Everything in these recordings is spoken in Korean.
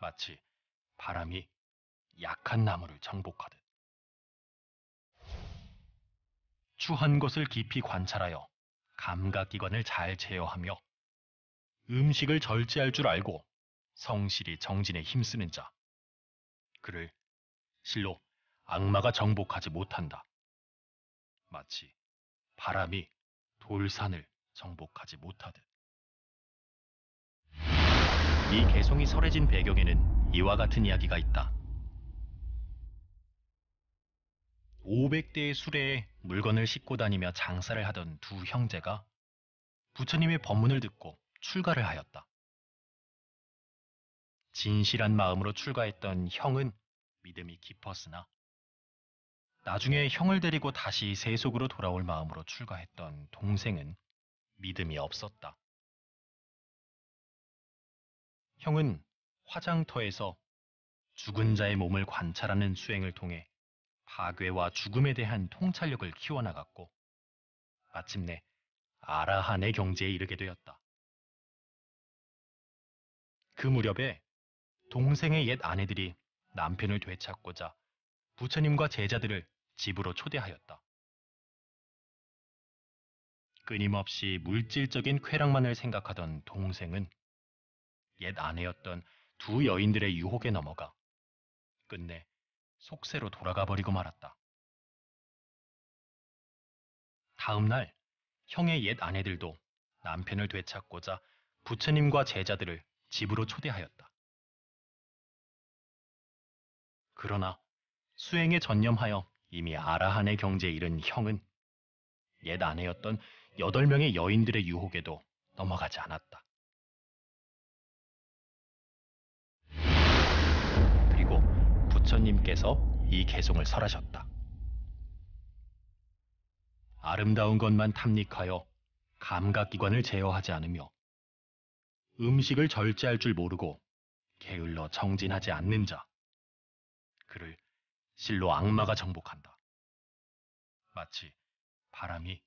마치 바람이 약한 나무를 정복하듯. 추한 것을 깊이 관찰하여 감각기관을 잘 제어하며 음식을 절제할 줄 알고 성실히 정진에 힘쓰는 자. 그를 실로 악마가 정복하지 못한다. 마치 바람이 돌산을 정복하지 못하듯. 이개성이 설해진 배경에는 이와 같은 이야기가 있다. 500대의 수레에 물건을 싣고 다니며 장사를 하던 두 형제가 부처님의 법문을 듣고 출가를 하였다. 진실한 마음으로 출가했던 형은 믿음이 깊었으나 나중에 형을 데리고 다시 세속으로 돌아올 마음으로 출가했던 동생은 믿음이 없었다. 형은 화장터에서 죽은 자의 몸을 관찰하는 수행을 통해 파괴와 죽음에 대한 통찰력을 키워나갔고 마침내 아라한의 경지에 이르게 되었다. 그 무렵에 동생의 옛 아내들이 남편을 되찾고자 부처님과 제자들을 집으로 초대하였다. 끊임없이 물질적인 쾌락만을 생각하던 동생은 옛 아내였던 두 여인들의 유혹에 넘어가 끝내 속세로 돌아가 버리고 말았다. 다음 날 형의 옛 아내들도 남편을 되찾고자 부처님과 제자들을 집으로 초대하였다. 그러나 수행에 전념하여 이미 아라한의 경지에 이른 형은 옛 아내였던 여덟 명의 여인들의 유혹에도 넘어가지 않았다. 부처님께서 이 개송을 설하셨다. 아름다운 것만 탐닉하여 감각기관을 제어하지 않으며 음식을 절제할 줄 모르고 게을러 정진하지 않는 자, 그를 실로 악마가 정복한다. 마치 바람이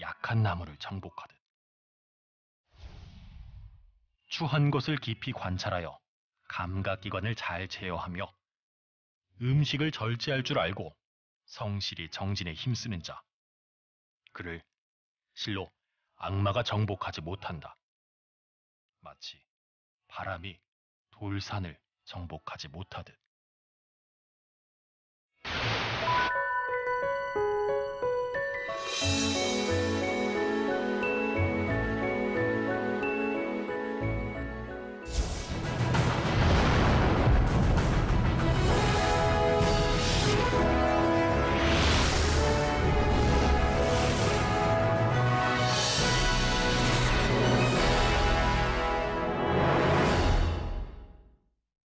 약한 나무를 정복하듯. 추한 것을 깊이 관찰하여 감각기관을 잘 제어하며 음식을 절제할 줄 알고 성실히 정진에 힘쓰는 자. 그를 실로 악마가 정복하지 못한다. 마치 바람이 돌산을 정복하지 못하듯.